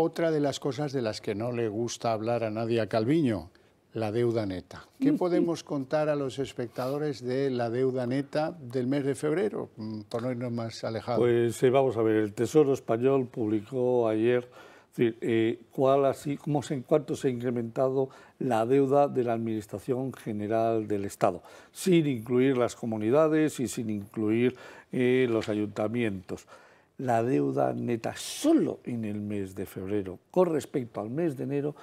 otra de las cosas de las que no le gusta hablar a nadie a Calviño, la deuda neta. ¿Qué podemos contar a los espectadores de la deuda neta del mes de febrero, mm, por no irnos más alejados? Pues eh, vamos a ver, el Tesoro Español publicó ayer eh, cuál así, cómo se, cuánto se ha incrementado la deuda de la Administración General del Estado, sin incluir las comunidades y sin incluir eh, los ayuntamientos la deuda neta solo en el mes de febrero con respecto al mes de enero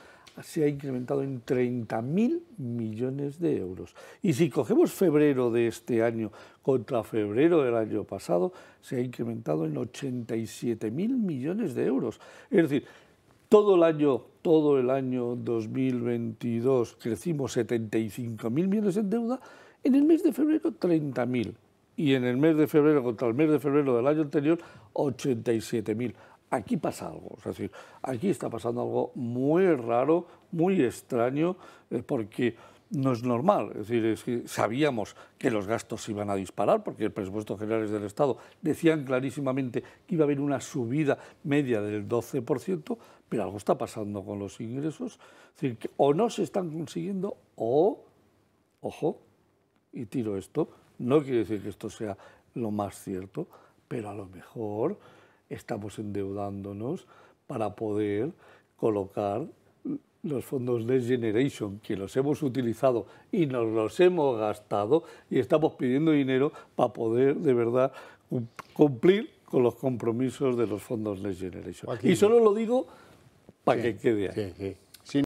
se ha incrementado en 30.000 millones de euros. Y si cogemos febrero de este año contra febrero del año pasado, se ha incrementado en 87.000 millones de euros. Es decir, todo el año, todo el año 2022 crecimos 75.000 millones en deuda, en el mes de febrero 30.000 y en el mes de febrero contra el mes de febrero del año anterior 87.000. Aquí pasa algo, es decir, aquí está pasando algo muy raro, muy extraño, eh, porque no es normal. Es decir, sabíamos que los gastos iban a disparar porque el presupuesto general del Estado decían clarísimamente que iba a haber una subida media del 12%, pero algo está pasando con los ingresos. Es decir, o no se están consiguiendo o, ojo, y tiro esto, no quiere decir que esto sea lo más cierto, pero a lo mejor estamos endeudándonos para poder colocar los fondos de Generation, que los hemos utilizado y nos los hemos gastado y estamos pidiendo dinero para poder de verdad cumplir con los compromisos de los fondos de Generation. Y solo lo digo para que quede ahí.